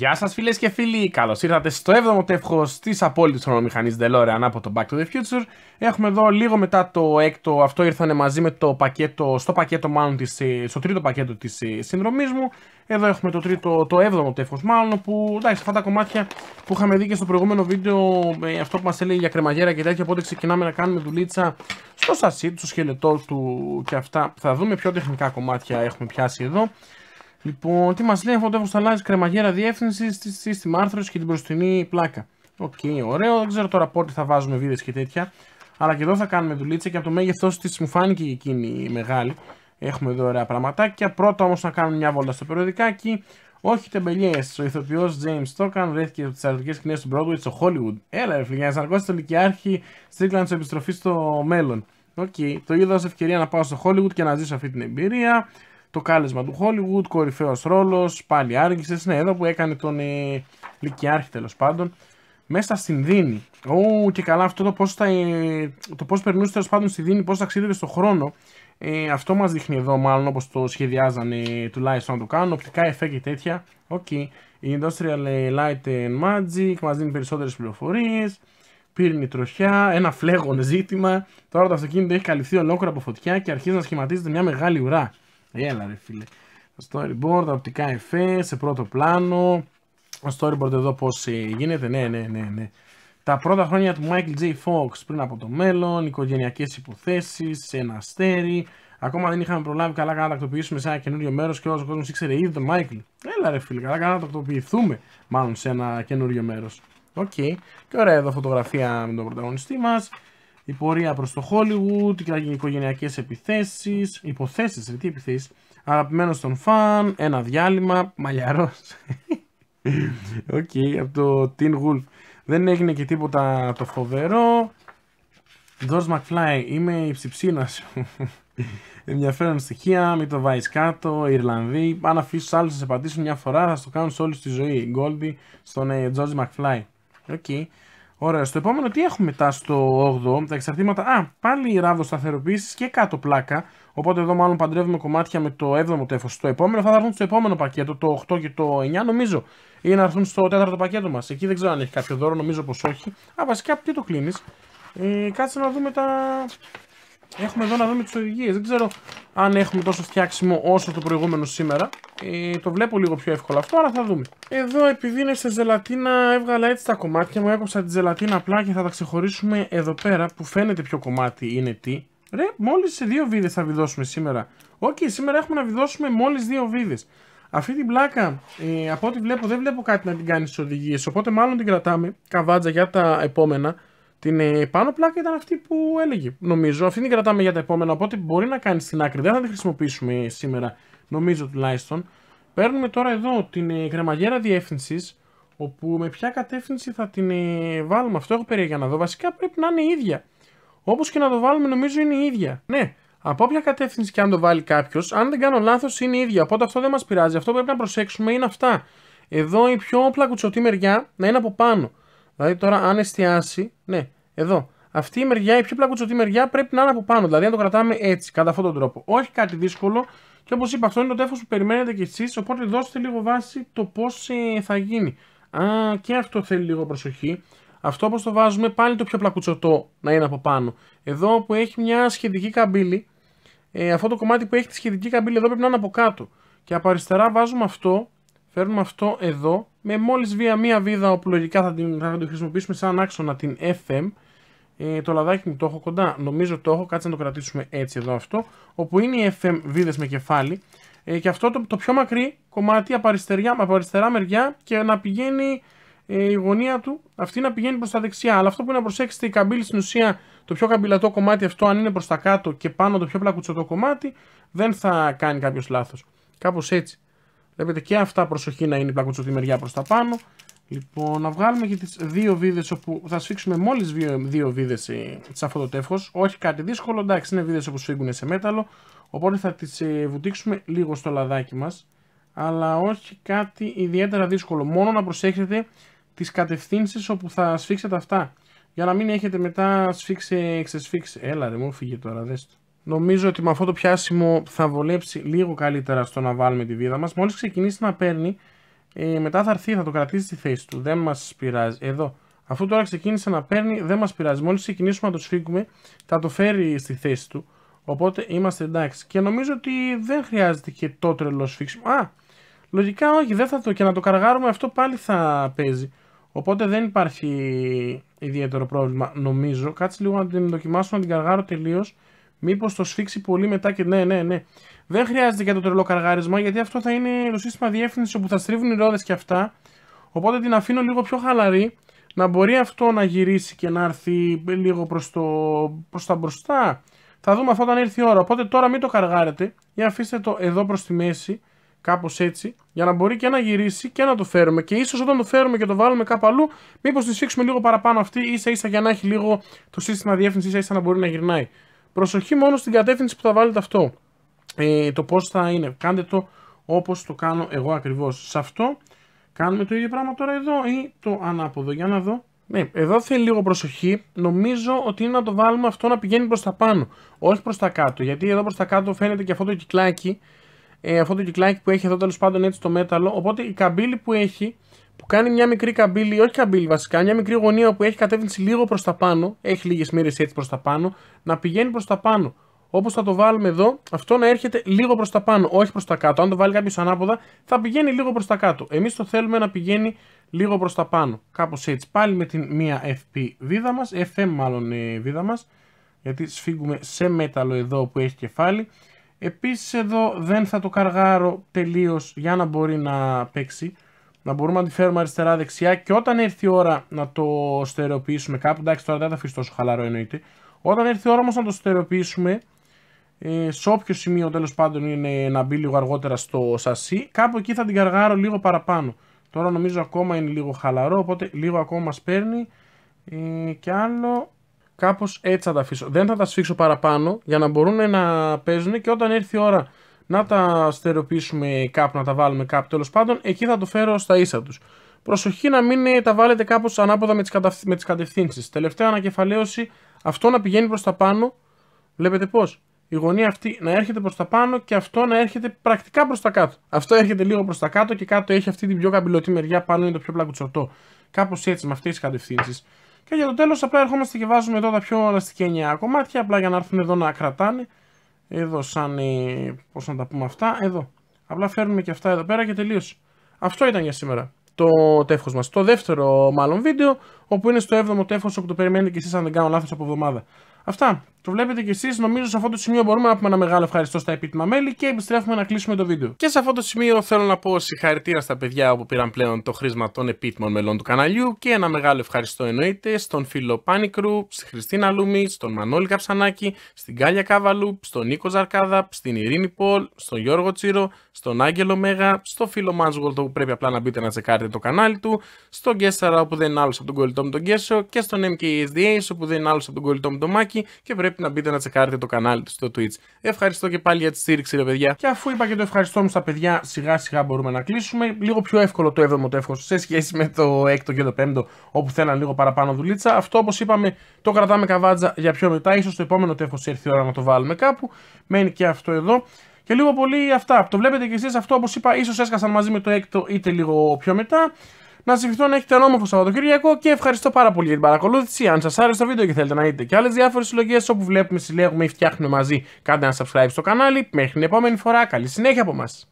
Γεια σας, φίλες και φίλοι. Καλώς ήρθατε στο 7ο τεύχος της απόλυτης χρονομηχανής DeLorean από το Back to the Future. Έχουμε εδώ λίγο μετά το 6ο, αυτό ήρθανε μαζί με το πακέτο, στο πακέτο μάλλον, της, στο τρίτο πακέτο της συνδρομής μου. Εδώ έχουμε το τρίτο, το 7ο τεύχος μάλλον, που εντάξει, αυτά τα κομμάτια που είχαμε δει και στο προηγούμενο βίντεο, ε, αυτό που μας έλεγε για κρεμαγέρα και τέτοια. Οπότε ξεκινάμε να κάνουμε δουλίτσα στο σασί στο σκελετό του και αυτά. Θα δούμε πιο τεχνικά κομμάτια έχουμε πιάσει εδώ. Λοιπόν, τι μας λέει, αυτό θα αλλάζει κρεμαγέρα διεύθυνση, σύστημα άρθρωση και την προστινή πλάκα. Οκ, okay, ωραίο. Δεν ξέρω τώρα πότε θα βάζουμε βίδες και τέτοια. Αλλά και εδώ θα κάνουμε δουλίτσα και από το μέγεθό της μου φάνηκε εκείνη η μεγάλη. Έχουμε εδώ ωραία πραγματάκια. Πρώτα όμως να κάνουμε μια βόλτα στο περιοδικάκι. Όχι τεμπελιές. Ο ηθοποιός James Stockton βρέθηκε από τις αρνητικές σκηνέ του Broadway στο Hollywood. Έλα, ρε φιλιά, να ο Λυκειάρχη Στρίκλαντ επιστροφή στο μέλλον. Οκ, okay. το είδα ως ευκαιρία να πάω στο Hollywood και να ζήσω αυτή την εμπειρία το κάλεσμα του Hollywood, κορυφαίος ρόλος, πάλι άργησες. Ναι, εδώ που έκανε τον ε, Λυκειάρχη τέλος πάντων. Μέσα στην Δίνη. Ού, και καλά αυτό το πώς ε, περνούσε τέλος πάντων στη Δίνη, πώς ταξίδευε στον χρόνο. Ε, αυτό μας δείχνει εδώ, μάλλον όπως το σχεδιάζανε τουλάχιστον να το κάνουν. Οπτικά εφέ και τέτοια. Οκ. Okay. Η Industrial ε, Light and Magic μας δίνει περισσότερες πληροφορίες. Πύρνη τροχιά, ένα φλέγον ζήτημα. Τώρα το αυτοκίνητο έχει καλυφθεί ολόκληρο από φωτιά και αρχίζει να σχηματίζεται μια μεγάλη ουρά. Έλα ρε φίλε. Storyboard, οπτικά εφέ, σε πρώτο πλάνο. Το storyboard εδώ πώς ε, γίνεται, ναι, ναι, ναι, ναι. Τα πρώτα χρόνια του Michael J. Fox πριν από το μέλλον, οικογενειακές υποθέσεις, ένα αστέρι. Ακόμα δεν είχαμε προλάβει καλά να τακτοποιήσουμε σε ένα καινούριο μέρος και όλος ο κόσμος ήξερε ήδη τον Μάικλ. Έλα ρε φίλε, καλά να τακτοποιηθούμε μάλλον σε ένα καινούριο μέρος. Οκ. Okay. Και ωραία εδώ φωτογραφία με τον πρωταγωνιστή μας η πορεία προς το Hollywood, οι οικογενειακές επιθέσεις, υποθέσεις, τι επιθέσεις, αγαπημένος στον φαν, ένα διάλειμμα, μαλλιαρός. Οκ, από το Teen Wolf. Δεν έγινε και τίποτα το φοβερό. George McFly, είμαι η ψιψίνα σου. Ενδιαφέρον στοιχεία, μην το βάζεις κάτω. Ιρλανδοί, αν αφήσεις άλλους να σε πατήσουν μια φορά, θα στο κάνουν σε όλη τη ζωή. Γκόλντι στον ε, George McFly. Οκ. Ωραία, στο επόμενο τι έχουμε μετά στο 8ο, τα εξαρτήματα. Α, πάλι η ράβδο σταθεροποίησης και κάτω πλάκα. Οπότε εδώ μάλλον παντρεύουμε κομμάτια με το 7ο τέφο. Το επόμενο θα έρθουν στο επόμενο πακέτο, το 8 και το 9, νομίζω. Ή να έρθουν στο 4ο πακέτο μας. Εκεί δεν ξέρω αν έχει κάποιο δώρο, νομίζω πως όχι. Α, βασικά τι το κλείνεις. Ε, κάτσε να δούμε τα. Έχουμε εδώ να δούμε τις οδηγίες. Δεν ξέρω αν έχουμε τόσο φτιάξιμο όσο το προηγούμενο σήμερα. Ε, το βλέπω λίγο πιο εύκολο αυτό, αλλά θα δούμε. Εδώ, επειδή είναι σε ζελατίνα, έβγαλα έτσι τα κομμάτια μου. Έκοψα τη ζελατίνα απλά και θα τα ξεχωρίσουμε εδώ πέρα που φαίνεται ποιο κομμάτι είναι τι. Ρε, μόλις σε δύο βίδες θα βιδώσουμε σήμερα. Οκ, σήμερα έχουμε να βιδώσουμε μόλις δύο βίδες. Αυτή την πλάκα, ε, από ό,τι βλέπω, δεν βλέπω κάτι να την κάνει στις οδηγίες. Οπότε, μάλλον την κρατάμε καβάτζα για τα επόμενα. Την ε, πάνω πλάκα ήταν αυτή που έλεγε. Νομίζω αυτή την κρατάμε για τα επόμενα. Οπότε μπορεί να κάνεις στην άκρη. Δεν θα τη χρησιμοποιήσουμε σήμερα, νομίζω τουλάχιστον. Παίρνουμε τώρα εδώ την κρεμαγέρα ε, διεύθυνσης. Όπου με ποια κατεύθυνση θα την ε, βάλουμε. Αυτό έχω περίεργα να δω. Βασικά πρέπει να είναι η ίδια. Όπως και να το βάλουμε, νομίζω είναι η ίδια. Ναι, από όποια κατεύθυνση και αν το βάλει κάποιος, αν δεν κάνω λάθος, είναι η ίδια. Οπότε αυτό δεν μας πειράζει. Αυτό πρέπει να προσέξουμε είναι αυτά. Εδώ η πιο πλακουτσωτή μεριά να είναι από πάνω. Δηλαδή τώρα αν εστιάσει, ναι, εδώ. Αυτή η μεριά, η πιο πλακουτσωτή μεριά πρέπει να είναι από πάνω. Δηλαδή να το κρατάμε έτσι, κατά αυτόν τον τρόπο. Όχι κάτι δύσκολο. Και όπως είπα, αυτό είναι το τέφος που περιμένετε κι εσείς. Οπότε δώστε λίγο βάση το πώς ε, θα γίνει. Α, και αυτό θέλει λίγο προσοχή. Αυτό όπως το βάζουμε, πάλι το πιο πλακουτσωτό να είναι από πάνω. Εδώ που έχει μια σχετική καμπύλη, ε, αυτό το κομμάτι που έχει τη σχετική καμπύλη εδώ πρέπει να είναι από κάτω. Και από αριστερά βάζουμε αυτό Φέρνουμε αυτό εδώ με μόλις βία μία βίδα όπου λογικά θα, την, θα το χρησιμοποιήσουμε σαν άξονα την FM. Ε, το λαδάκι μου το έχω κοντά, νομίζω το έχω, κάτσε να το κρατήσουμε έτσι εδώ αυτό. Όπου είναι οι FM βίδες με κεφάλι. Ε, και αυτό το, το πιο μακρύ κομμάτι από αριστερά, αριστερά μεριά και να πηγαίνει ε, η γωνία του αυτή να πηγαίνει προς τα δεξιά. Αλλά αυτό που είναι να προσέξετε, η καμπύλη στην ουσία, το πιο καμπυλατό κομμάτι αυτό, αν είναι προς τα κάτω και πάνω το πιο πλακουτσοτό κομμάτι, δεν θα κάνει κάποιος λάθος. Κάπως έτσι. Βλέπετε και αυτά προσοχή να είναι από τη μεριά προς τα πάνω. Λοιπόν, να βγάλουμε και τις δύο βίδες όπου θα σφίξουμε μόλις δύο, δύο βίδες ε, σε αυτό το τεύχος. Όχι κάτι δύσκολο, εντάξει είναι βίδες όπου σφίγγουν σε μέταλλο. Οπότε θα τις ε, βουτήξουμε λίγο στο λαδάκι μας. Αλλά όχι κάτι ιδιαίτερα δύσκολο. Μόνο να προσέχετε τις κατευθύνσεις όπου θα σφίξετε αυτά. Για να μην έχετε μετά σφίξει, ξεσφίξει. Έλα ρε μου, φύγε τώρα, δεν. Νομίζω ότι με αυτό το πιάσιμο θα βολέψει λίγο καλύτερα στο να βάλουμε τη βίδα μας. Μόλις ξεκινήσει να παίρνει, ε, μετά θα έρθει, θα το κρατήσει στη θέση του. Δεν μας πειράζει. Εδώ. Αφού τώρα ξεκίνησε να παίρνει, δεν μας πειράζει. Μόλις ξεκινήσουμε να το σφίγγουμε, θα το φέρει στη θέση του. Οπότε είμαστε εντάξει. Και νομίζω ότι δεν χρειάζεται και το τρελό σφίξιμο. Α, λογικά όχι, δεν θα το. Και να το καργάρουμε αυτό πάλι θα παίζει. Οπότε δεν υπάρχει ιδιαίτερο πρόβλημα, νομίζω. Κάτσε λίγο να την δοκιμάσω, να την καργάρω τελείως Μήπως το σφίξει πολύ μετά και. Ναι, ναι, ναι. Δεν χρειάζεται για το τρελό καργάρισμα γιατί αυτό θα είναι το σύστημα διεύθυνσης όπου θα στρίβουν οι ρόδες και αυτά. Οπότε την αφήνω λίγο πιο χαλαρή να μπορεί αυτό να γυρίσει και να έρθει λίγο προς το, προς τα μπροστά. Θα δούμε αυτό όταν έρθει η ώρα. Οπότε τώρα μην το καργάρετε ή αφήστε το εδώ προς τη μέση, κάπως έτσι, για να μπορεί και να γυρίσει και να το φέρουμε. Και ίσως όταν το φέρουμε και το βάλουμε κάπου αλλού, μήπως τη σφίξουμε λίγο παραπάνω αυτή, ίσα ίσα για να έχει λίγο το σύστημα διεύθυνσης, ίσα να μπορεί να γυρνάει. Προσοχή μόνο στην κατεύθυνση που θα βάλετε αυτό. Ε, το πώς θα είναι. Κάντε το όπως το κάνω εγώ ακριβώς. Σε αυτό κάνουμε το ίδιο πράγμα τώρα εδώ ή το ανάποδο. Για να δω. Ναι, εδώ θέλει λίγο προσοχή. Νομίζω ότι είναι να το βάλουμε αυτό να πηγαίνει προς τα πάνω. Όχι προς τα κάτω. Γιατί εδώ προς τα κάτω φαίνεται και αυτό το κυκλάκι. Ε, αυτό το κυκλάκι που έχει εδώ τέλος πάντων έτσι το μέταλλο. Οπότε η καμπύλη που έχει κάνει μια μικρή καμπύλη, όχι καμπύλη βασικά, μια μικρή γωνία που έχει κατεύθυνση λίγο προς τα πάνω, έχει λίγες μοίρε έτσι προς τα πάνω, να πηγαίνει προς τα πάνω. Όπως θα το βάλουμε εδώ, αυτό να έρχεται λίγο προς τα πάνω, όχι προς τα κάτω. Αν το βάλει κάποιος ανάποδα, θα πηγαίνει λίγο προς τα κάτω. Εμείς το θέλουμε να πηγαίνει λίγο προς τα πάνω. Κάπως έτσι. Πάλι με την μία FP βίδα μας, FM μάλλον ε, βίδα μας, γιατί σφίγγουμε σε μέταλλο εδώ που έχει κεφάλι. Επίσης εδώ δεν θα το καργάρω τελείως για να μπορεί να παίξει να μπορούμε να τη φέρουμε αριστερά-δεξιά και όταν έρθει η ώρα να το στερεοποιήσουμε κάπου, εντάξει τώρα δεν θα αφήσει τόσο χαλαρό εννοείται, όταν έρθει η ώρα όμως να το στερεοποιήσουμε, ε, σε όποιο σημείο τέλος πάντων είναι να μπει λίγο αργότερα στο σασί, κάπου εκεί θα την καργάρω λίγο παραπάνω. Τώρα νομίζω ακόμα είναι λίγο χαλαρό, οπότε λίγο ακόμα μας παίρνει ε, και άλλο κάπως έτσι θα τα αφήσω. Δεν θα τα σφίξω παραπάνω για να μπορούν να παίζουν και όταν έρθει η ώρα να τα στερεοποιήσουμε κάπου, να τα βάλουμε κάπου τέλος πάντων, εκεί θα το φέρω στα ίσα τους. Προσοχή να μην ε, τα βάλετε κάπως ανάποδα με τις καταφ... κατευθύνσεις. Τελευταία ανακεφαλαίωση, αυτό να πηγαίνει προς τα πάνω. Βλέπετε πώς. Η γωνία αυτή να έρχεται προς τα πάνω και αυτό να έρχεται πρακτικά προς τα κάτω. Αυτό έρχεται λίγο προς τα κάτω και κάτω έχει αυτή την πιο καμπυλωτή μεριά, πάνω είναι το πιο πλακουτσωτό. Κάπως έτσι με αυτές τις κατευθύνσεις. Και για το τέλος, απλά ερχόμαστε και βάζουμε εδώ τα πιο ελαστικένια κομμάτια, απλά για να έρθουν εδώ να κρατάνε εδώ σαν, πώς να τα πούμε αυτά, εδώ. Απλά φέρνουμε και αυτά εδώ πέρα και τελείωσε. Αυτό ήταν για σήμερα το τεύχος μας. Το δεύτερο μάλλον βίντεο όπου είναι στο 7ο τέφος όπου το περιμένετε κι εσείς, αν δεν κάνω λάθος, από εβδομάδα. Αυτά. Το βλέπετε κι εσείς. Νομίζω σε αυτό το σημείο μπορούμε να πούμε ένα μεγάλο ευχαριστώ στα επίτιμα μέλη και επιστρέφουμε να κλείσουμε το βίντεο. Και σε αυτό το σημείο θέλω να πω συγχαρητήρια στα παιδιά που πήραν πλέον το χρήσμα των επίτιμων μελών του καναλιού και ένα μεγάλο ευχαριστώ εννοείται στον φίλο Πάνικρου, στη Χριστίνα Λούμη, στον Μανώλη Καψανάκη, στην Κάλια Κάβαλου, στον Νίκο Ζαρκάδα, στην Ειρήνη Πολ, στον Γιώργο Τσίρο, στον Άγγελο Μέγα, στο φίλο Μάνσγολτο που πρέπει απλά να μπείτε να τσεκάρετε το κανάλι του, στον Κέσσαρα που δεν είναι άλλος από τον κολλητό κολλητό μου τον Κέσο και στον MKSDA, όπου δεν είναι άλλος από τον κολλητό μου τον Μάκη και πρέπει να μπείτε να τσεκάρετε το κανάλι του στο Twitch. Ευχαριστώ και πάλι για τη στήριξη, ρε παιδιά. Και αφού είπα και το ευχαριστώ μου στα παιδιά, σιγά σιγά μπορούμε να κλείσουμε. Λίγο πιο εύκολο το 7ο το εύχο σε σχέση με το 6ο και το 5ο, όπου θέλαν λίγο παραπάνω δουλίτσα. Αυτό όπως είπαμε το κρατάμε καβάτζα για πιο μετά. ίσως το επόμενο το εύχο έρθει η ώρα να το βάλουμε κάπου. Μένει και αυτό εδώ. Και λίγο πολύ αυτά. Το βλέπετε κι εσείς αυτό όπως είπα ίσως έσκασαν μαζί με το έκτο είτε λίγο πιο μετά. Να ευχηθώ να έχετε ένα όμορφο Σαββατοκύριακο και ευχαριστώ πάρα πολύ για την παρακολούθηση. Αν σας άρεσε το βίντεο και θέλετε να δείτε και άλλες διάφορες συλλογές όπου βλέπουμε, συλλέγουμε ή φτιάχνουμε μαζί, κάντε ένα subscribe στο κανάλι. Μέχρι την επόμενη φορά, καλή συνέχεια από μας.